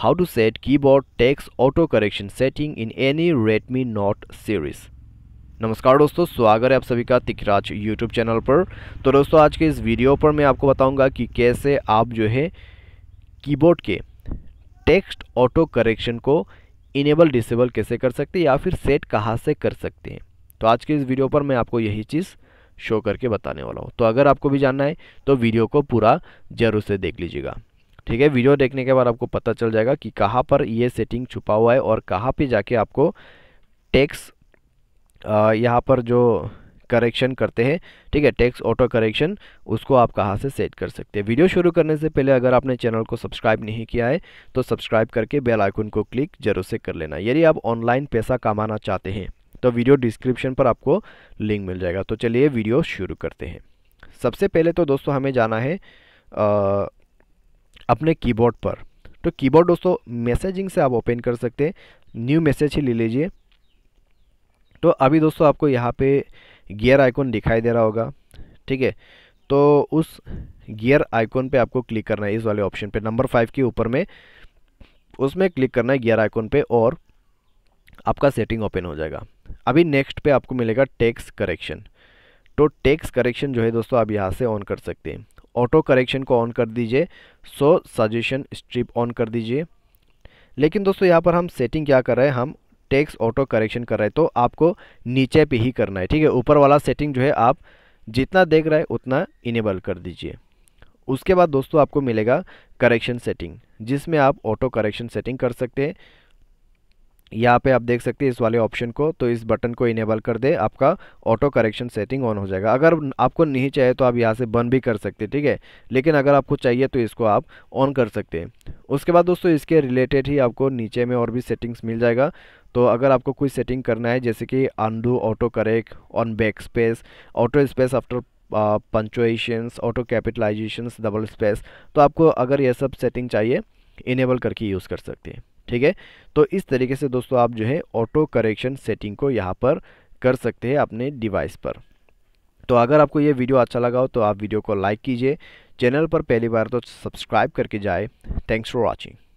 how to set keyboard text auto correction setting in any Redmi Note series. नमस्कार दोस्तों स्वागत है आप सभी का तिखराज YouTube चैनल पर तो दोस्तों आज के इस वीडियो पर मैं आपको बताऊंगा कि कैसे आप जो है कीबोर्ड के टेक्स्ट ऑटो करेक्शन को इनेबल डिसेबल कैसे कर सकते हैं या फिर सेट कहाँ से कर सकते हैं तो आज के इस वीडियो पर मैं आपको यही चीज़ शो करके बताने वाला हूँ तो अगर आपको भी जानना है तो वीडियो को पूरा जरूर से देख लीजिएगा ठीक है वीडियो देखने के बाद आपको पता चल जाएगा कि कहाँ पर ये सेटिंग छुपा हुआ है और कहाँ पे जाके आपको टैक्स यहाँ पर जो करेक्शन करते हैं ठीक है टैक्स ऑटो करेक्शन उसको आप कहाँ से सेट कर सकते हैं वीडियो शुरू करने से पहले अगर आपने चैनल को सब्सक्राइब नहीं किया है तो सब्सक्राइब करके बेल आइकन को क्लिक जरूर से कर लेना यदि आप ऑनलाइन पैसा कमाना चाहते हैं तो वीडियो डिस्क्रिप्शन पर आपको लिंक मिल जाएगा तो चलिए वीडियो शुरू करते हैं सबसे पहले तो दोस्तों हमें जाना है आ, अपने कीबोर्ड पर तो कीबोर्ड दोस्तों मैसेजिंग से आप ओपन कर सकते हैं न्यू मैसेज ही ले लीजिए तो अभी दोस्तों आपको यहाँ पे गियर आइकॉन दिखाई दे रहा होगा ठीक है तो उस गियर आइकॉन पे आपको क्लिक करना है इस वाले ऑप्शन पे नंबर फाइव के ऊपर में उसमें क्लिक करना है गियर आइकॉन पे और आपका सेटिंग ओपन हो जाएगा अभी नेक्स्ट पे आपको मिलेगा टैक्स करेक्शन तो टैक्स करेक्शन जो है दोस्तों आप यहाँ से ऑन कर सकते हैं ऑटो करेक्शन को ऑन कर दीजिए सो सजेशन स्ट्रिप ऑन कर दीजिए लेकिन दोस्तों यहाँ पर हम सेटिंग क्या कर रहे हैं हम टेक्स ऑटो करेक्शन कर रहे हैं तो आपको नीचे पे ही करना है ठीक है ऊपर वाला सेटिंग जो है आप जितना देख रहे हैं उतना इनेबल कर दीजिए उसके बाद दोस्तों आपको मिलेगा करेक्शन सेटिंग जिसमें आप ऑटो करेक्शन सेटिंग कर सकते हैं यहाँ पे आप देख सकते हैं इस वाले ऑप्शन को तो इस बटन को इनेबल कर दे आपका ऑटो करेक्शन सेटिंग ऑन हो जाएगा अगर आपको नहीं चाहिए तो आप यहाँ से बंद भी कर सकते हैं ठीक है लेकिन अगर आपको चाहिए तो इसको आप ऑन कर सकते हैं उसके बाद दोस्तों इसके रिलेटेड ही आपको नीचे में और भी सेटिंग्स मिल जाएगा तो अगर आपको कोई सेटिंग करना है जैसे कि undo auto correct on back space auto space after punctuations auto capitalisations double space तो आपको अगर यह सब सेटिंग चाहिए इनेबल करके यूज़ कर सकते हैं ठीक है तो इस तरीके से दोस्तों आप जो है ऑटो करेक्शन सेटिंग को यहाँ पर कर सकते हैं अपने डिवाइस पर तो अगर आपको ये वीडियो अच्छा लगा हो तो आप वीडियो को लाइक कीजिए चैनल पर पहली बार तो सब्सक्राइब करके जाए थैंक्स फॉर वॉचिंग